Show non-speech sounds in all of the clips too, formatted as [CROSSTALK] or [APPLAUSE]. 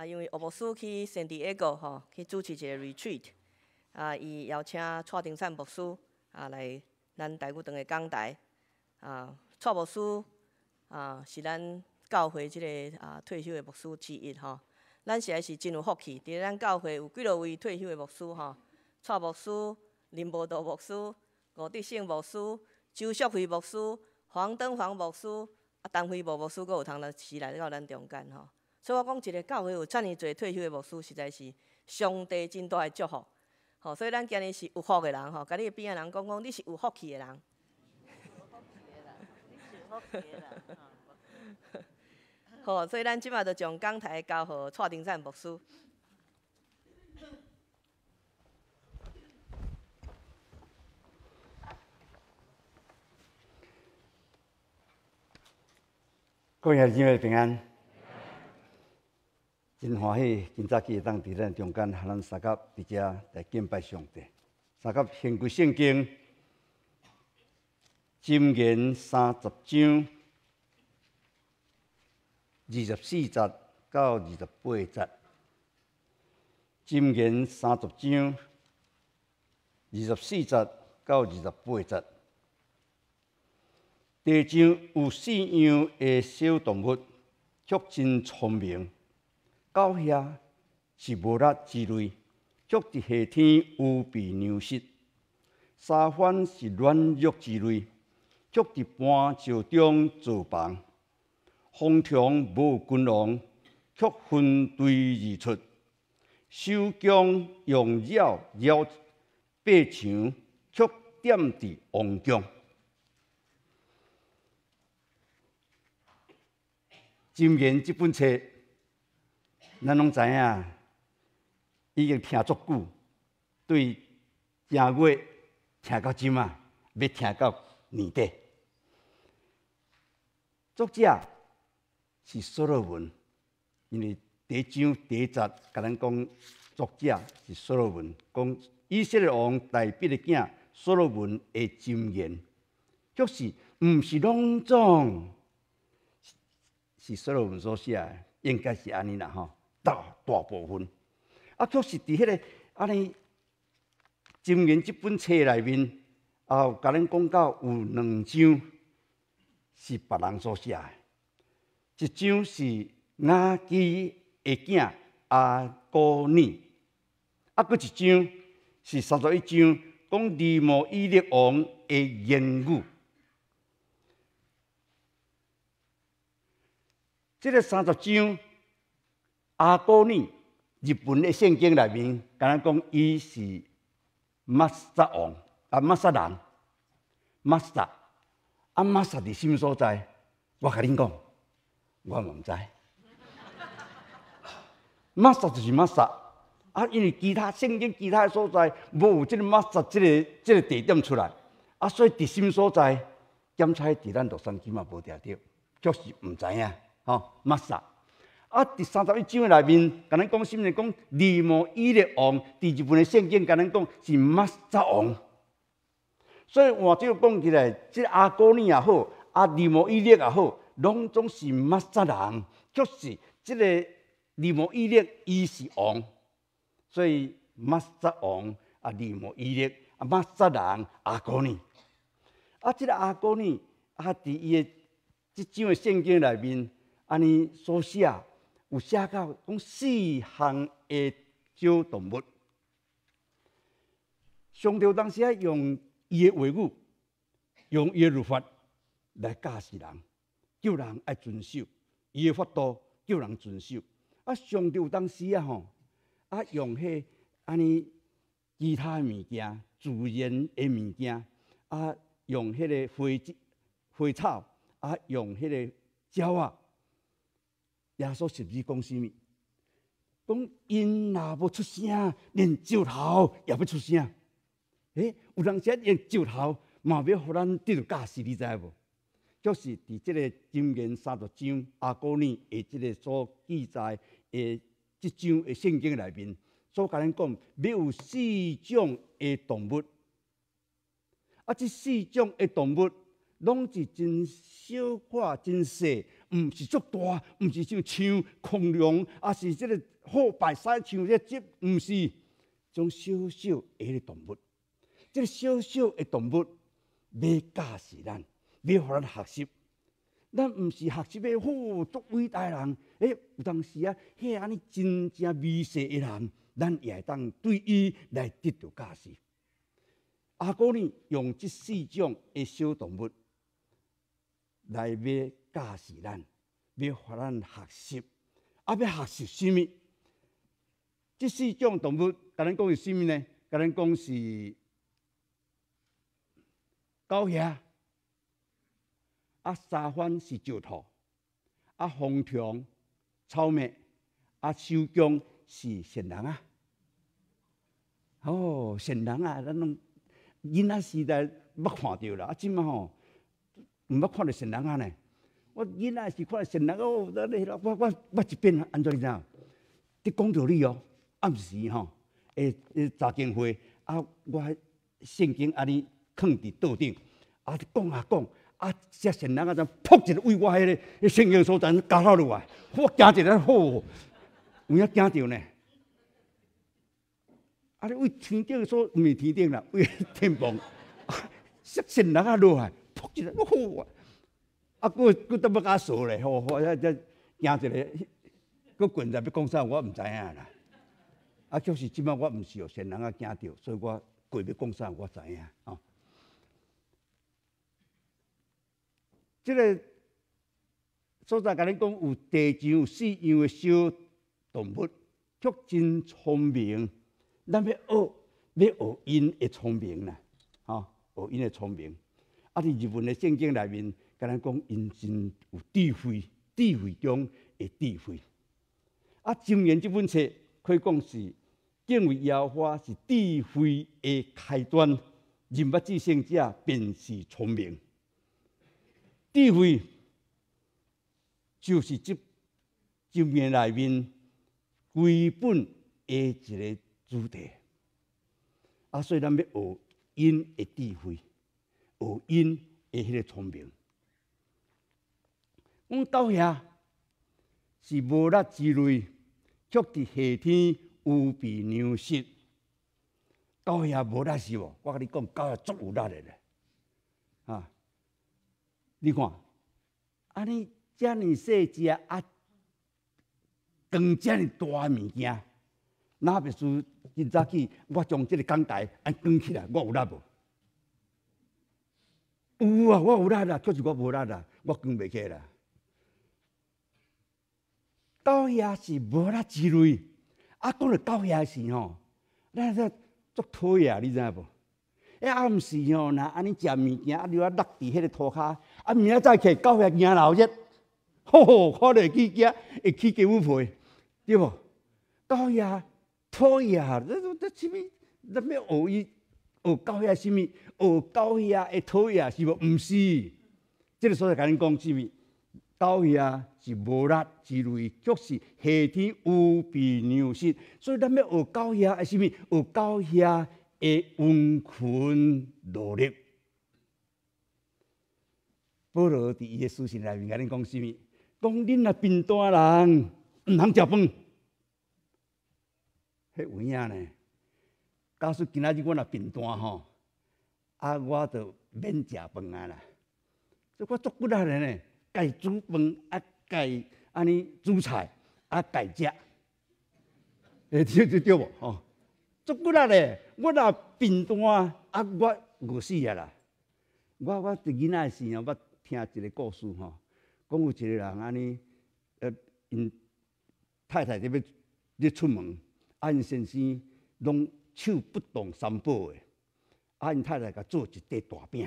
啊，因为牧师去圣地亚哥吼，去主持一个 retreat，啊，伊邀请蔡丁山牧师啊来咱大谷堂的讲台，啊，蔡牧师啊是咱教会即个啊退休的牧师之一吼，咱实在是真有福气，伫咱教会有几落位退休的牧师吼，蔡牧师、林伯道牧师、吴德胜牧师、周淑惠牧师、黄登煌牧师、啊陈飞波牧师，佫有通来时来到咱中间吼。所以我讲，一个教会有遮尔侪退休的牧师，实在是上帝真大个祝福。吼，所以咱今日是有福嘅人，吼，甲你边仔人讲讲，你是有福气嘅人。有 [LAUGHS] 福好，所以咱即马就从讲台交互蔡丁上牧师。各位姊妹平安。真欢喜，今早起会当伫咱中间，咱三加伫遮来敬拜上帝。三加《献旧圣经》金言三十章二十四节到二十八节，金言三十章二十四节到二十八节。地上有四样诶小动物，却真聪明。到遐是无力之类，足伫夏天无比凉湿；沙番是软弱之类，足伫半石中著房。风虫无君王，却分队而出；修墙用绕绕八墙，却点在王疆。今天这本册咱拢知影，已经听足久，对正月听到今啊，要听到年底。作者是苏罗文，因为第一章第一节甲咱讲作者是苏罗文，讲以色列王大卫的囝苏罗文的经验，就是毋是拢总，是苏罗文所写，应该是安尼啦吼。大大部分，啊，确是伫迄个安尼《金经》即本册内面，啊，甲恁讲到有两张是别人所写，一张是阿基诶囝阿哥尼，啊，佫一张是三十一张讲二毛伊力王诶言语，即个三十张。阿哥呢？日本的圣经里面，敢若讲伊是马萨王啊，马萨人，马萨啊，马萨伫心所在，我甲恁讲，我毋知。马萨就是马萨啊，因为其他圣经其他诶所在，无有即个马萨即个即个地点出来，啊，所以伫心所在检查伫咱读圣经嘛无着到，就是毋知影吼，马萨。啊，第三十一章内面，甲咱讲，什么讲？利摩伊的王，第二本的圣经甲咱讲是马扎王。所以我这个讲起来，个阿哥尼也好，啊利摩伊列也好，拢总是马扎人。就是即个利摩伊列伊是王，所以马扎王啊利摩伊列啊马扎人阿哥尼。啊这个阿哥尼，啊伫伊的即章的圣经内面，安尼所写。有写到讲四行的鸟动物，上帝当时啊用伊的话语，用伊的律法来教示人，叫人爱遵守，伊的法度叫人遵守。啊，上帝当时啊吼，啊用迄安尼其他嘅物件，自然的物件，啊用迄个花花草，啊用迄个鸟啊。耶稣十二讲什么？讲因若无出声，连石头也不出声。哎，有人在用石头嘛，要互咱得到教示，你知无？就是伫即个《金经》三十章阿哥尼的即个所记载诶，即张诶圣经内面所讲要有四种诶动物。啊，即四种诶动物，拢是真小，块真细。毋是足大，毋是像像恐龙，啊是即个虎白山像即只，毋是种小小诶动物。即个小小诶动物，要教是咱，要互咱学习。咱毋是学习要学足伟大人，哎，有当时啊，迄安尼真正微细诶人，咱也会当对伊来得到教示。阿哥呢，用即四种诶小动物来买。教示咱，要互咱学习，啊！要学习啥物？即四种动物，甲咱讲是啥物呢？甲咱讲是狗爷，啊，沙番是石头，啊，红虫、草蜢，啊，小姜是神人啊！哦，神人啊！咱拢囡仔时代捌看着啦，啊，即物吼，毋捌看着神人啊呢？我囡仔是看神人哦，那了我我我一边安怎你知影？在工作哦，暗时吼，诶诶查经会，啊我圣经安尼放伫桌顶，啊讲啊讲，啊只神人啊则扑一个为我迄个圣经所在掉落落来，我惊一个吼，有影惊着呢。啊你为天经所是天顶啦，为 [LAUGHS] 天啊，只神人啊落来，扑一个吼。啊！佫佫得要佮咧，扫嘞！吼吼！啊！惊一个，佫滚在要讲啥？我毋知影啦。啊！就是即摆我毋是哦，先人啊惊着，所以我棍要讲啥我知影哦。即个所在甲你讲，有地上有四样的小动物，却真聪明。咱要学，要学因个聪明啦！吼，学因个聪明。啊！伫日本的圣经内面。甲咱讲，因真有智慧，智慧中个智慧。啊，《中庸》这本册可以讲是认为妖花是智慧的开端，人不自性者便是聪明。智慧就是这《中庸》内面归本诶一个主题。啊，所以咱要学因诶智慧，学因诶迄个聪明。阮倒遐是无力之类，却伫夏天无比凉湿。倒遐无力是无，我甲你讲，到遐足有力咧。啊，你看，安尼遮尔细只啊，扛遮尔大个物件，那必须今早起我将即个讲台安扛起来，我有力无？有啊，我有力啦，确实我无力啦，我扛袂起来。到遐是无啦之类，啊，讲着到遐血吼，咱说足讨厌，你知影无？一暗时吼，若安尼食物件，啊，尿啊落伫迄个涂骹，啊，明仔早起到遐压惊老热，吼，看得起急，会起鸡母皮，对无？到遐讨厌，这都这什物？咱要学伊学到遐压，什么学到遐会讨厌是无？毋是，这个所在甲你讲什物？到遐是无力，之类确是夏天无比凉性。所以咱要学到遐，是甚物？学到遐会温困努力。保罗伫伊个书信内面甲恁讲甚物？讲恁若贫惰人，毋通食饭。迄有影呢？假使今仔日我若贫惰吼，啊，我著免食饭啊啦。即我足骨力咧呢。改煮饭，啊改安尼煮菜，啊改食，诶，这 [LAUGHS] 这对无吼？足骨力咧，我若贫惰，啊我饿死啊啦！我我伫囡仔时阵，我听一个故事吼，讲有一个人安尼，呃，因太太伫要伫出门，啊因先生拢手不动三宝诶，啊因太太甲做一块大饼，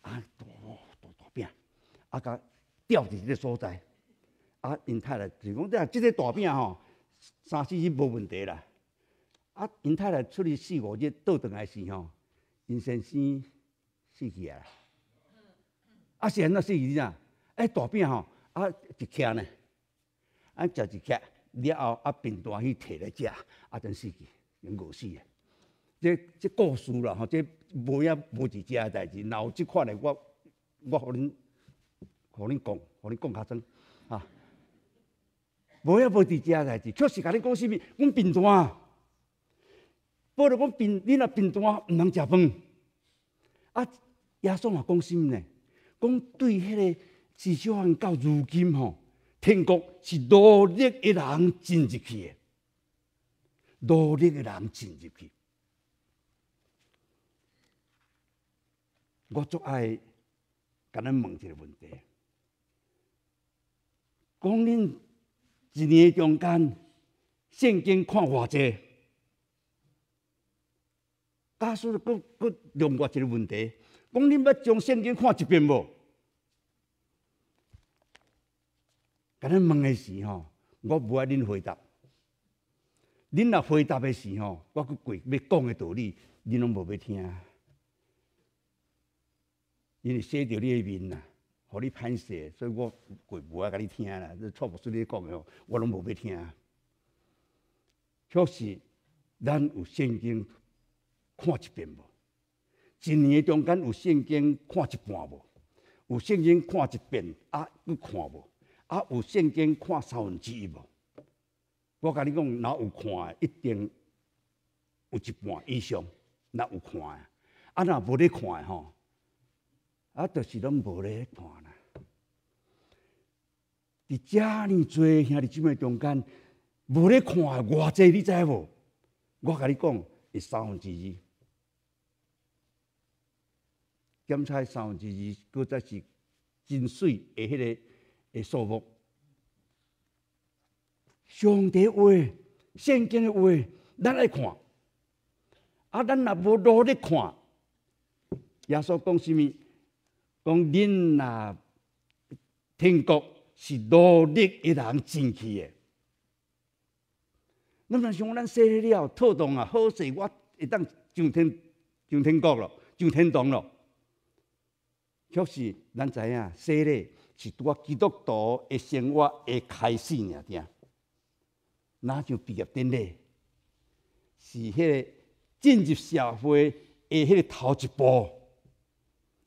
啊大。啊，甲吊伫即个所在，啊，因太太就讲，呾即个大饼吼，三四日无问题啦。啊，因太太出去四五日倒转来时吼，因先生死去啊。啊，是安怎死去㖏，哎，大饼吼，啊，一吃呢，啊，食一吃了后，啊，平大去摕来食，啊，偂死去，饿死个。即即故事啦吼，即无影无一只的代志，然后即款的我我互恁。可能讲，可能讲较真，啊，无也无伫遮代志，确实甲你讲什么？阮病单，包括讲病，你若病单毋通食饭，啊，耶稣也讲什么呢？讲对迄个至少按到如今吼，天国是努力一人进入去的，努力个人进入去。我最爱，甲咱问一个问题。讲恁一年中间现金看偌济，家使佫阁阁另外一个问题，讲恁要将现金看一遍无？甲恁问的是吼，我无爱恁回答。恁若回答的是吼，我阁贵要讲诶道理，恁拢无要听，因为洗着你诶面啊。互你歹势，所以我过无爱甲你听啦。你错不多在讲哦，我拢无要听。确实，咱有圣经看一遍无？一年中间有圣经看一半无？有圣经看一遍啊？有看无？啊，有圣经看三分之一无？我甲你讲，若有看诶，一定有一半以上若有看诶，啊，若无咧看诶吼，啊，就是拢无咧看。伫遮尔济兄弟姊妹中间，无咧看偌济，你知无？我甲你讲，是三分之二。检查三分之二，佫再是真水诶迄个诶数目。上帝话、圣经诶话，咱来看，啊，咱若无努力看，耶稣讲甚物？讲人若天国。是努力一人进去个。咱若像咱说了，妥当啊，好势，我会当上天上天国咯，上天堂咯。确实，咱知影，说咧，是拄啊基督徒个生活个开始呀，㖏。那像毕业典礼，是迄个进入社会个迄个头一步。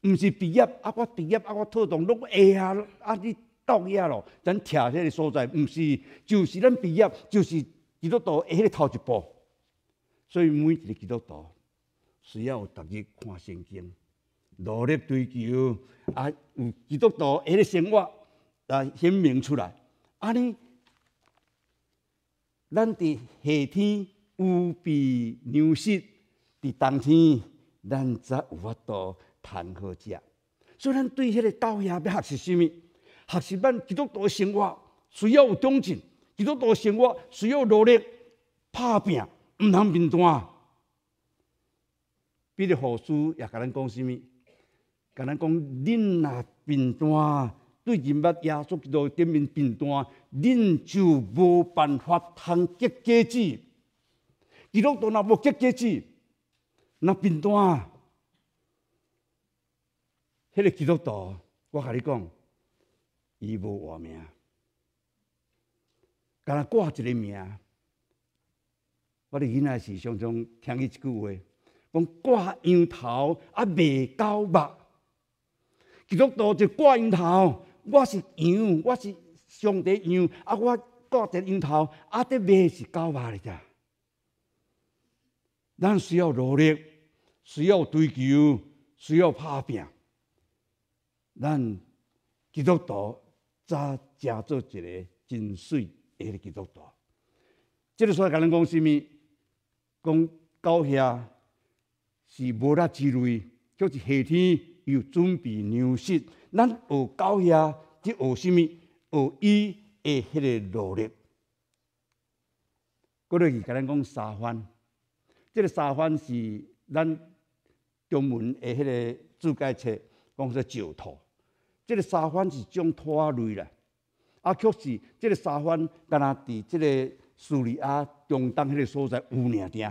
毋是毕业，啊我毕业，啊我妥当拢会啊，啊你。到遐咯，咱徛迄个所在，毋是就是咱毕业，就是基督徒迄个头一步。所以，每一个基督徒需要逐日看圣经，努力追求啊，有基督徒迄个生活来显明出来。安尼，咱伫夏天无比牛息，伫冬天咱则有法度谈好食。所以，咱对迄个道遐要学习甚物？学习班基督徒的生活，需要有忠贞；基督徒的生活需要努力、打拼，毋通平摊。比如耶稣也甲咱讲什物？甲咱讲，恁若平摊，对人捌耶稣基督顶面平摊，恁就无办法通结果子。基督徒若无结果子，若平摊，迄个基督徒，我甲你讲。伊无活名，干那挂一个名，我伫原仔是常常听伊一句话，讲挂羊头啊卖狗肉。基督徒就挂羊头，我是羊，我是上帝羊，啊，我挂一个羊头，啊，这卖是狗肉嚟噶。咱需要努力，需要追求，需要打拼。咱基督徒早食做一个真水，一个基督徒。即个所在甲咱讲什物？讲到遐是无啦之类，就是夏天又准备粮食。咱学到遐即学什物？学伊迄个努力。过落去甲咱讲沙番，即个沙番是咱中文迄个注解册，讲说石头。这个沙番是种土啊类啦，啊，确是这个沙番，敢若伫这个叙利亚中东迄个所在有呢定，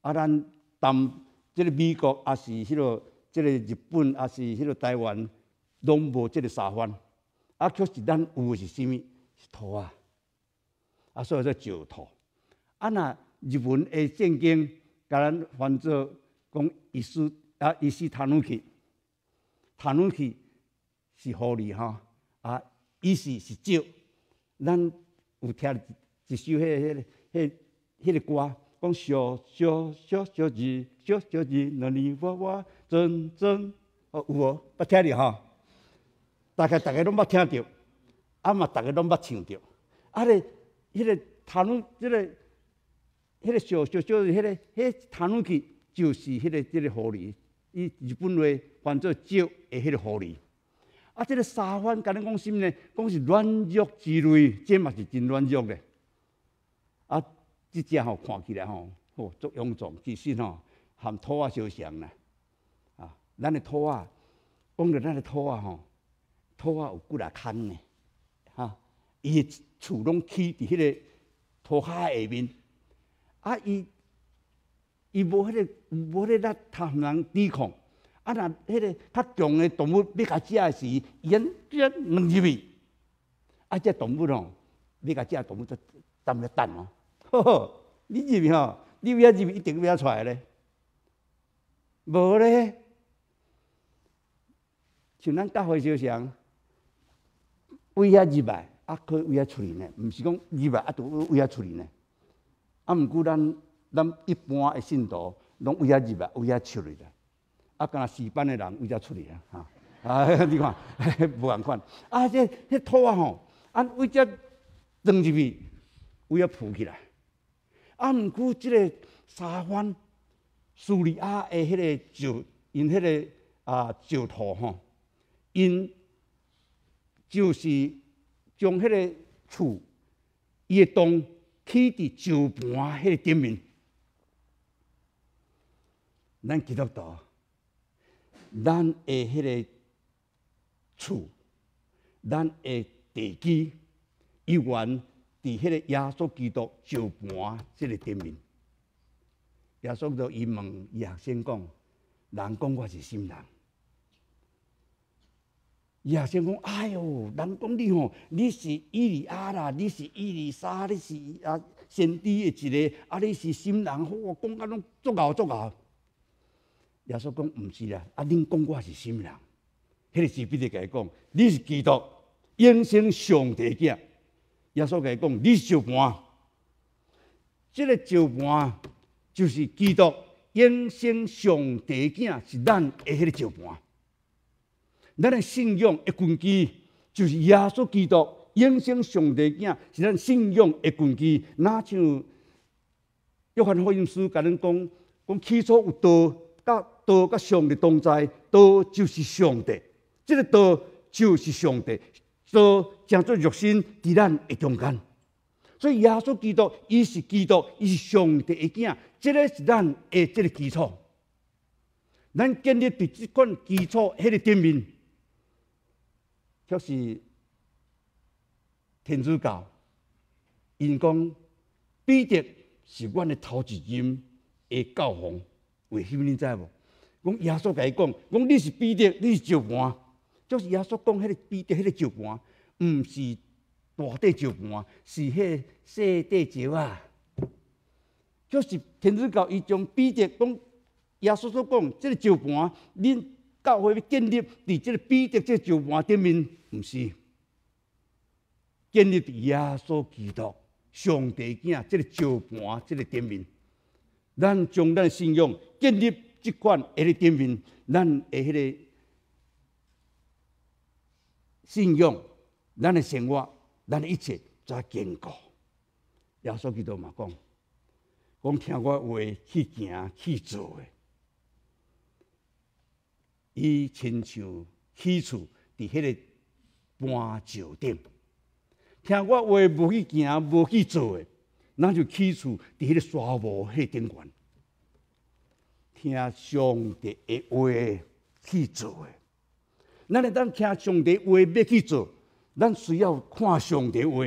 啊，咱当这个美国啊是迄个，这个日本啊是迄个台湾，拢无这个沙番，啊，确是咱有是啥物？是土啊，啊，所以说石土，啊，那日本诶圣经，甲咱翻作讲伊斯啊，伊斯坦克，坦克。是狐狸吼，啊！伊是是“蕉”，咱有听一首迄迄迄迄个歌，讲“小小小小鱼，小小鱼，那年娃娃真真哦”，有无？捌听着吼，大概大家拢捌听着，啊嘛，大家拢捌唱着。啊咧，迄个弹弄即个，迄个小小小鱼，迄个迄弹弄器就是迄个即个狐狸，伊日本话翻译做“蕉”的迄个狐狸。啊，这个沙发，甲若讲什么呢？讲是软弱之类，这嘛是真软弱嘞。啊，即只吼，看起来吼，吼足臃肿，其实吼，含土啊相像啦。啊，咱的土啊，讲到咱的土啊吼，土啊有骨力撑呢。哈，伊厝拢起伫迄个土下下面，啊，伊伊无迄个无迄个力，他人抵抗。啊，那迄个较重的动物，你甲食的时，伊经，已经能入去，啊，这动物 [LAUGHS] 哦，你甲食动物就等不等哦？呵呵，你入去吼？你为啥入去一定为啥出来咧？无咧，像咱大伙小强，为遐入来，啊，可以为遐出味呢？毋是讲入来啊，都为遐出味呢？啊，毋过咱咱一般的信徒，拢为遐入来，为遐出味咧？啊，干若四班的人为遮出来啊！啊，[LAUGHS] 你看，无人看。啊，这迄兔仔吼，啊为遮长入去，为遮浮起来。啊，毋过即个沙湾苏里亚的迄个石，因迄个啊石头吼，因就是将迄个厝伊诶洞起伫石盘迄个顶面，咱记得到。咱下迄个厝，咱下地基，伊原伫迄个耶稣基督石盘即个顶面。耶稣基伊问伊学生讲：人讲我是新人。伊学生讲：哎哟，人讲你吼，你是伊利亚啦，你是伊丽莎，你是啊先知的一个，啊你是新人，我讲啊拢足够。”足够耶稣讲毋是啦，阿恁讲我是物人，迄个是彼得甲伊讲，你是基督应生上帝囝。耶稣甲伊讲，是招牌，即个石盘就是基督应生上帝囝，是咱诶迄个石盘。咱诶信仰一根基就是耶稣基督应生上帝囝，是咱信仰一根基。那像约翰福音书甲咱讲，讲起初有道，到道甲上帝同在，道就是上帝，这个道就是上帝，道正做肉身伫咱中间。所以耶稣基督，伊是基督，伊是上帝一件，这个是咱的即个基础。咱建立伫即款基础迄个顶面，却是天主教。因讲彼得是阮的头一任诶，教皇为虾米你知无？讲耶稣甲伊讲，讲你是彼得，你是石盘，就是耶稣讲，迄个彼得，迄个石盘，毋是大地石盘，是迄个细地石啊。就是天主教伊将彼得讲，耶稣所讲，即个石盘，恁教会要建立伫即个彼得即个石盘顶面，毋是，建立伫耶稣基督上帝囝即个石盘即个顶面，咱将咱信仰建立。即款迄个顶面，咱迄个信用，咱的生活，咱一切才坚固。耶稣基督嘛讲，讲听我话去行去做诶，伊亲像起厝伫迄个搬石顶，听我话无去行无去做诶，咱就起厝伫迄个沙漠迄顶悬。听上帝的话去做诶，咱会当听上帝话要去做，咱需要看上帝话，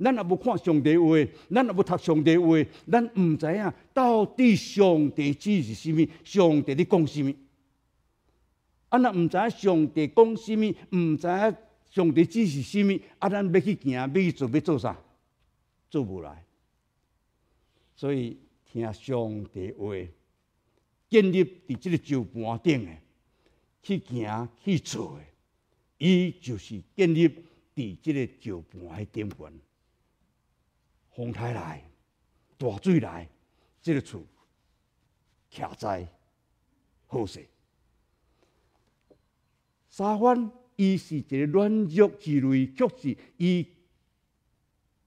咱若无看上帝话，咱若无读上帝话，咱毋知影到底上帝旨是啥物，上帝咧讲啥物，啊，若毋知影上帝讲啥物，毋知影上帝旨是啥物，啊，咱要去行，要去做，要做啥，做无来。所以听上帝话。建立伫即个石盘顶诶，去行去做，伊就是建立伫即个石盘诶顶盘。风台来，大水来，即个厝徛在好势。沙湾伊是一个软弱之类，却是伊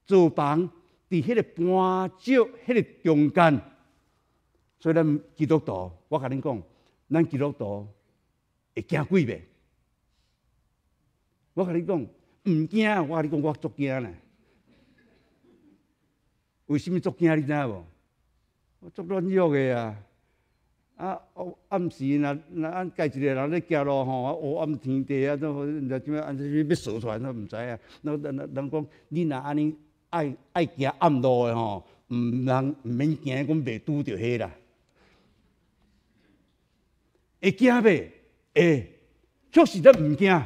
住房伫迄个搬石迄个中间，所以咱基督徒。我甲你讲，咱基督徒会惊鬼未？我甲你讲，毋惊我甲你讲，我足惊咧。为什么足惊？你知无？我足软弱个啊！啊，暗时若若安家一个人咧行路吼，乌暗天地啊，都知怎样安物要走出来，都毋知啊。那那人讲，你若安尼爱爱行暗路个吼，毋通毋免惊讲袂拄到迄啦。会惊未？会，确实咱毋惊，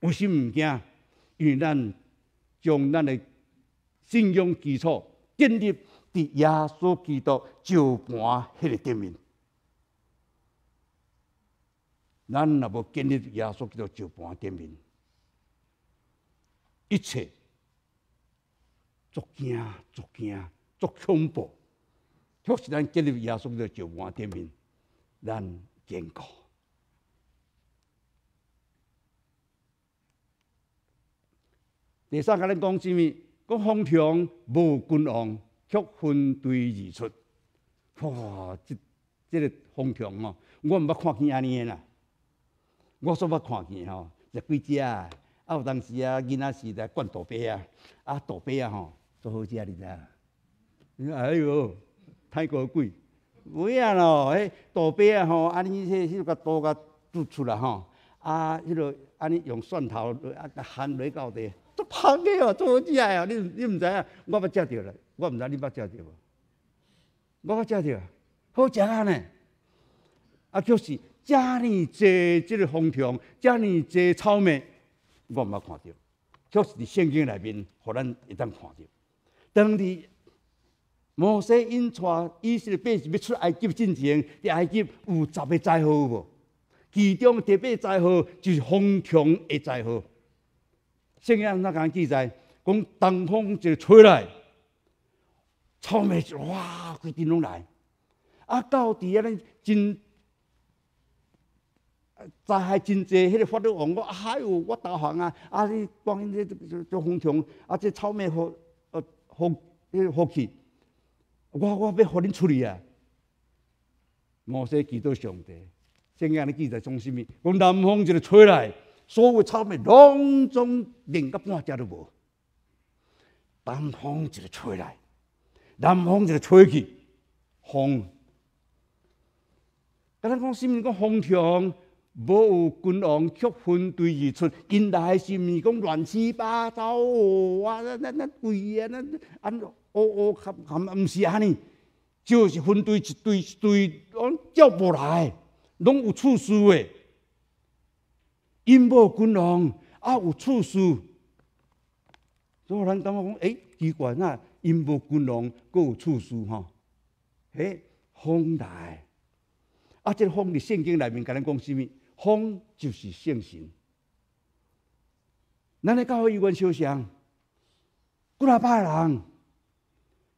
为什毋惊？因为咱将咱的信仰基础建立伫耶稣基督照盘迄个顶面，咱若无建立耶稣基督照盘顶面，一切作惊、作惊、作恐怖。确实，咱建立耶稣基督照盘顶面，咱。建国。第三个人讲什么？讲风强无君王却分队而出。哇！即即个风强哦，我毋捌看见安尼诶啦。我煞捌看见吼，一几只啊，啊有当时啊，囡仔时来灌大杯啊，啊大杯啊吼，都好食哩啦。哎哟，太过贵。唔啊咯，迄大鳖啊吼，安尼迄迄个刀甲拄出来吼，啊，迄落安尼用蒜头啊，甲含落到底，都芳过哦，都好食哦，你你毋知影，我捌食着啦，我毋知你捌食着无？我捌食着，好食啊呢！啊，就是遮尔多即个蜂虫，遮尔多草莓，我毋捌看到，就是伫仙境内面，互咱一当看到，当你。摩西因带以色列百姓要出埃及进前，伫埃及有十个灾祸无？其中特别灾祸就是风穷的灾祸。圣经那间记载，讲东风就吹来，草莓就哇规阵拢来。啊，到底啊，真灾害真济，迄个法律王讲：“哎呦，我大汗啊！”啊，你讲你这这风穷啊，这草莓好呃好，迄个禾去。我我要互恁处理啊！某些基督上兄弟，这样记载从什物？从南风一个吹来，所有草莓拢中连个半只都无。南风一个吹来，南风一个吹去，风。甲咱讲什么？讲风强，无有军王却分队而出。近代是什是讲乱七八糟啊！那那那鬼啊！那那。哦哦，含含毋是安尼，就是分堆一堆一堆，拢叫不来，拢有措事诶。因无军龙啊，有措事，所以咱当我讲，诶，奇怪呐，因无军龙佫有措事吼，诶，风来，啊，这风伫圣经内面，甲咱讲甚物？风就是圣神。咱咧教伊关烧香，几若百人。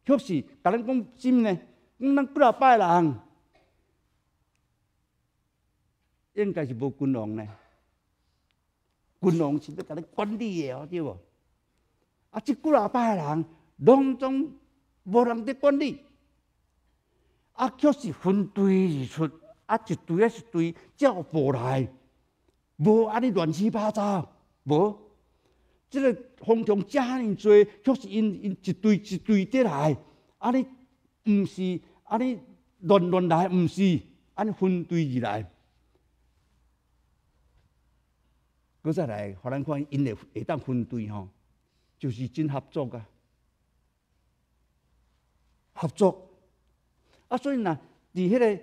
确实，甲咱讲真么呢？讲咱几啊百人，应该是无军容呢。军容是要甲你管理的，对无？啊，即几啊百人，拢总无人伫管理，啊，确实分队而出，啊，一队啊一队照不来，无安尼乱七八糟，无。这个风虫遮尔多，却是因因一堆一堆得来，安尼毋是安尼乱乱来，毋是尼分队而来。搁再来，互咱看因会会当分队吼，就是真合作啊，合作。啊，所以呐，伫迄个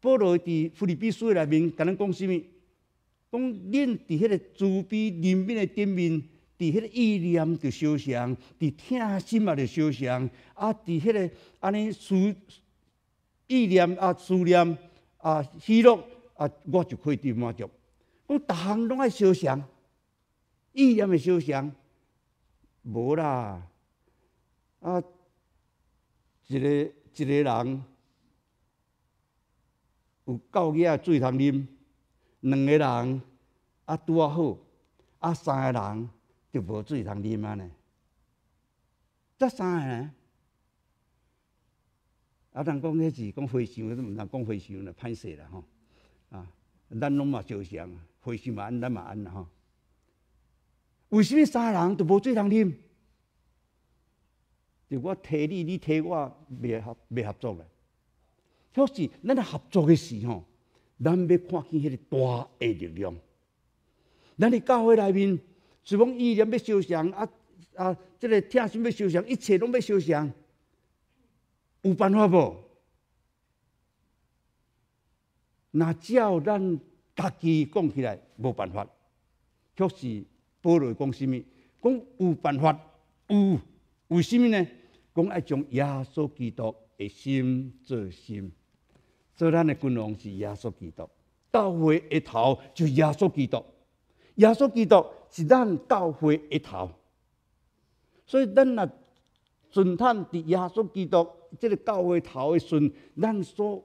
保罗伫菲律宾水内面，甲咱讲虾米？讲恁伫迄个周比人民的顶面。伫迄个意念的烧香，伫听心也着烧香，啊！伫迄个安尼思意念啊、思念啊、喜乐啊，我就可以伫满足。我逐项拢爱烧香，意念的烧香，无啦。啊，一个一个人有够解水通啉，两个人啊拄啊好，啊三个人。就无水通啉啊呢？这三个呢？啊，人讲迄是讲灰心，都毋通讲灰心啦，歹势啦吼！啊，咱拢嘛相同，灰心嘛安，咱嘛安啦吼。为什三个人都无水通啉？就我替你，你替我，袂合袂合作嘞？可是咱合作嘅时吼，咱要看见迄个大嘅力量。咱伫教会内面。是讲衣裳要修缮，啊啊，这个听心要修缮，一切拢要修缮，有办法无？那只要咱家己讲起来无办法，确实保罗讲什物讲有办法，有。为什物呢？讲爱从耶稣基督的心做心，做咱的君王是耶稣基督，到会一头就耶稣基督。耶稣基督是咱教会一头，所以咱若顺探伫耶稣基督即个教会头的顺，咱所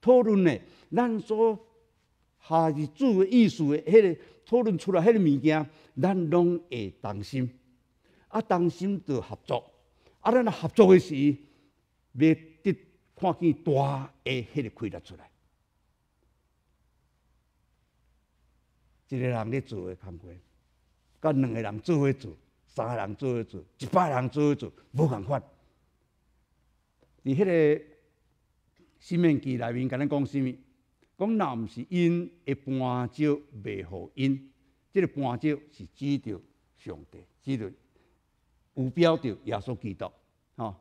讨论的，咱所下是做意思的，迄个讨论出来，迄个物件，咱拢会同心，啊，同心就合作，啊，咱合作的时，袂得看见大的迄个亏了出来。一个人咧做诶工课，甲两个人做嘅做，三个人做嘅做，一百人做嘅做，无办法。伫迄个新命记内面，甲咱讲啥物？讲若毋是因，会搬就袂互因。即个搬就是指着上帝指着有标着耶稣基督。吼，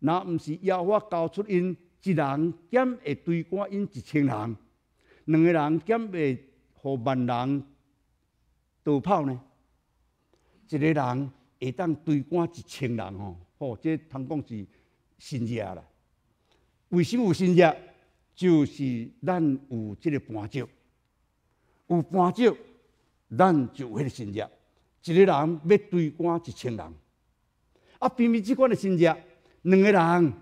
若毋是要我交出因一人，减会对寡因一千人，两个人减会互万人。导炮呢，一个人会当对赶一千人吼，吼这通讲是神迹啦。为什么神迹？就是咱有即个盘石，有盘石，咱就迄个神迹。一个人要对赶一千人，啊，偏偏即款的神迹，两个人，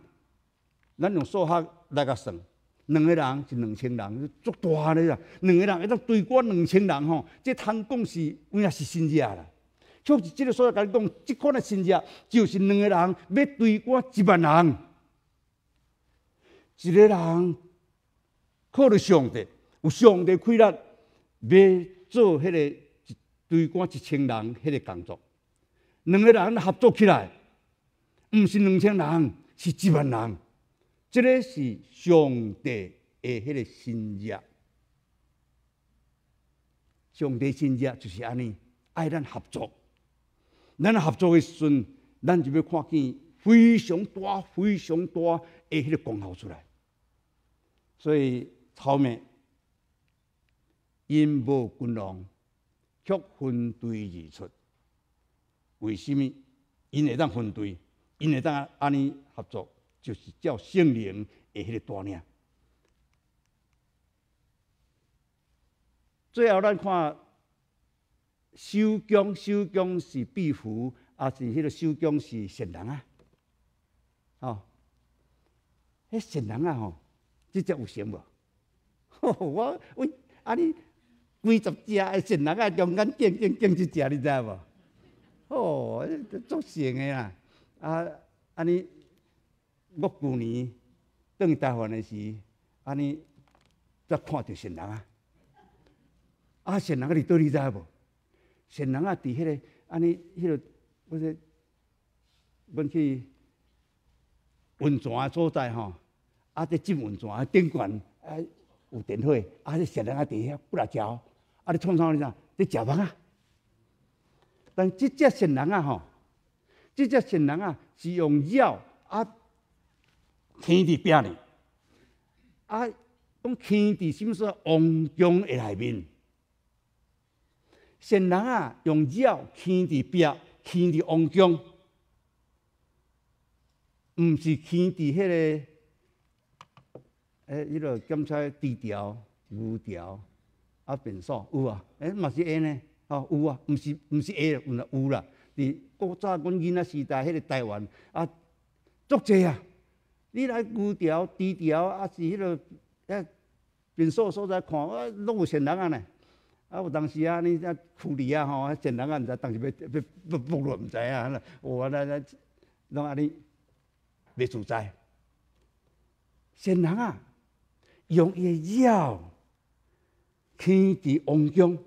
咱用数学来甲算。两个人是两千人，足大咧啦！两个人要对管两千人吼，这通讲是，也是新价啦。就是这个所在讲这款的新价，就是两个人要对管一万人，一个人。靠着上帝，有上帝开难，要做迄个对管一千人迄个工作，两个人合作起来，毋是两千人，是一万人。这个是上帝的迄个性质，上帝性质就是安尼，爱咱合作。咱合作的时阵，咱就要看见非常大、非常大的迄个功效出来。所以，曹面，因无军容却分队而出，为什么？因会当分队，因会当安尼合作。就是叫圣灵诶，迄个大领。最后咱看，修宫，修宫是庇护，还是迄个修宫是神人啊？哦，迄神人啊吼，即只有神无？我我安你几十只诶神人啊，中间见见见一只，你知无？哦，足神诶啦，啊，安尼。我旧年当大湾的时，安尼才看到神人啊！啊，神人，你倒你知无？神人啊，伫迄个安尼迄落，我说阮去温泉的所在吼。啊，伫浸温泉，顶悬啊有电费，啊，神人啊伫遐不辣椒，啊，伫创啥物啥？伫食饭啊！但即只神人啊吼，即只神人啊是用药啊。天地变呢？啊，讲天地是物说王宫诶内面？先人啊，用鸟天地变，天地王宫，毋是天地迄个诶，迄落讲出来低调、无聊啊，变数有啊？诶，嘛是会呢？哦，有啊，毋是毋是会有啦。有啦，伫古早阮囡仔时代，迄个台湾啊，足济啊。你来高条、低调，还是迄落变数所在看，我拢有神人啊呢！啊，有当时啊，你像处理啊吼，神人啊，毋知当时要要暴露毋知啊，我来来拢安尼袂自在。神人啊，用伊个药天地王金，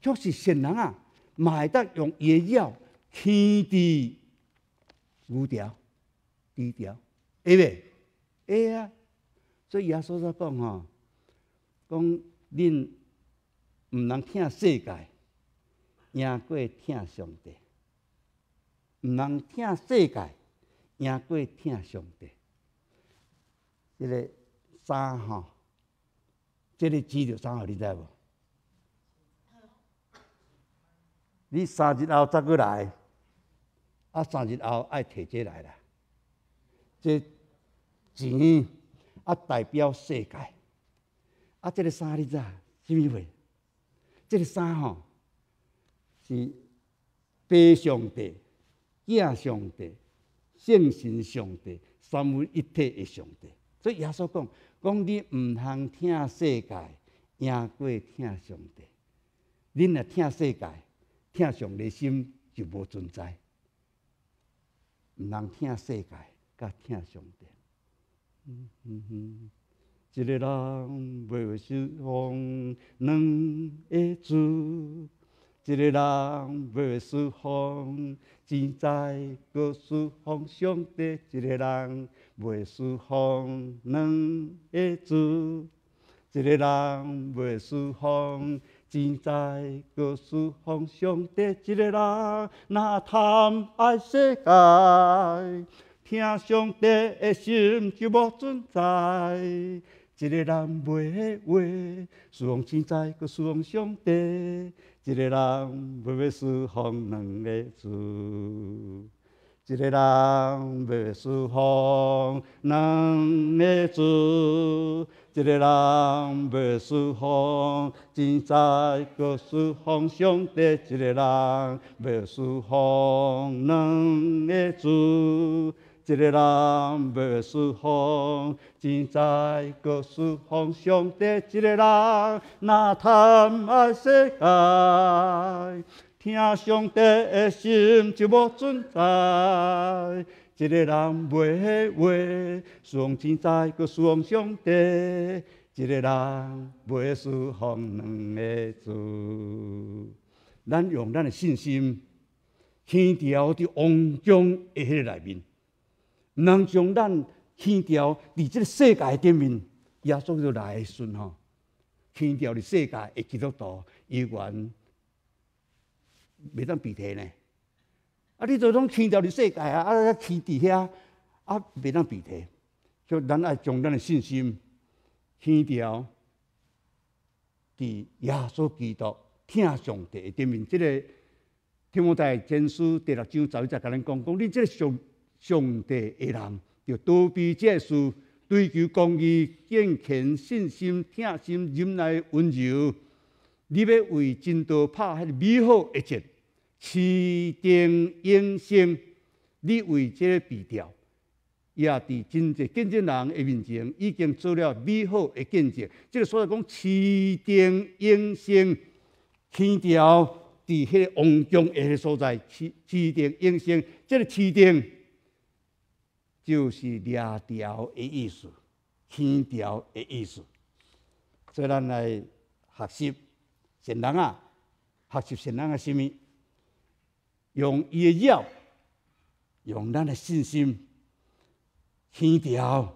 就是神人啊，买得用伊个药天地高条、低调。会袂？会啊！所以耶稣才讲吼，讲恁毋通听世界，赢过听上帝。毋通听世界，赢过听上帝。即个三号，这个指着三号，你知无？你三日后才过来，啊，三日后爱摕这来啦，这。钱啊，代表世界啊！这个衫咧，啥物话？这个衫吼，是悲上帝、亚上帝、圣神上帝三位一体的上帝。所以耶稣讲：讲你毋通听世界，赢过听上帝。恁若听世界，听上帝心就无存在。毋通听世界，甲听上帝。一个人未输风，两下子。一个人未输风，只在各输风兄弟。一个人未输风，两下子。一个人未输风，只在各输风兄弟。一个人那谈爱世界。听上帝的心就不存在，一个人袂话，输方情债，佮输方上帝。一个人袂输方两个字，一个人袂输方两个字，一个人袂输方情佮一个人袂输方两个字。一个人袂失风，真灾佮失风，上帝一个人若贪爱世界听上帝的心就无存在。一个人袂话，算天灾佮算上帝。一个人袂输风两个字，咱用咱的信心，天调的王中迄个内面。能将咱去掉伫即个世界顶面，耶稣就来顺吼，去掉伫世界的基督徒伊原未当比提呢？啊，你做种去掉伫世界啊，啊，起伫遐啊，未当比提，所以咱爱将咱的信心去掉伫耶稣基督天上第一顶面，即个天父在前书第六章早一在甲咱讲，讲你即个上。上帝的人，就躲避这事，追求公义、健全、信心、痛心、忍耐、温柔。你要为真多拍迄美好一节，市政永生。你为这比调，也伫真侪见证人的面前，已经做了美好的见证。即个所在讲市政永生，天桥伫迄个王宫的所在，市市政永生，即个市政。就是掠条的意思，牵条的意思。所以，咱来学习神人啊，学习神人的什物，用伊的药，用咱的信心，牵条。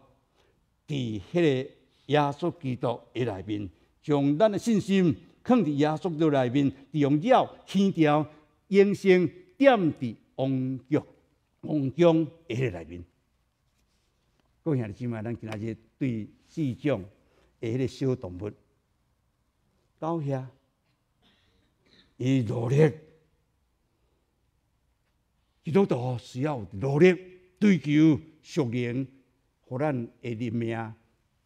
伫迄个耶稣基督的内面，将咱的信心放伫耶稣基督内面，用鸟牵条应声点伫王脚、王宫的内面。到遐的时阵，咱今仔日对四种下迄个小动物，到遐，伊努力，许多大需要努力追求属灵，互咱的人民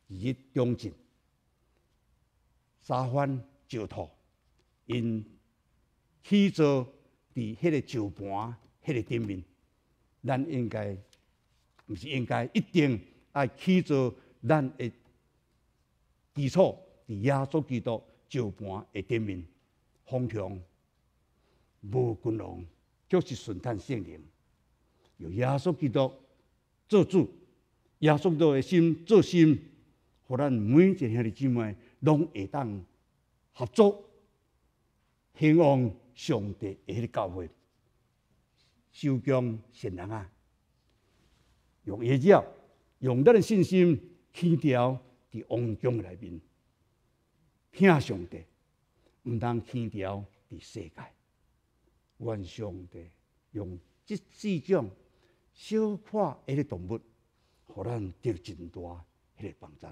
日增进。沙番石土，因起坐伫迄个石盘迄个顶面，咱应该，毋是应该一定。爱起做咱的基础，伫耶稣基督照盘的顶面，方向无均衡，就是顺坦圣灵，由耶稣基督做主，耶稣基督的心做心，互咱每一兄弟姊妹拢会当合作，兴旺上帝迄个教会，修降圣人啊，用日子用咱的信心去掉伫王宫内面，听上帝；毋通去掉伫世界，愿上帝用这四种消化迄个动物，互咱得真大迄个帮助。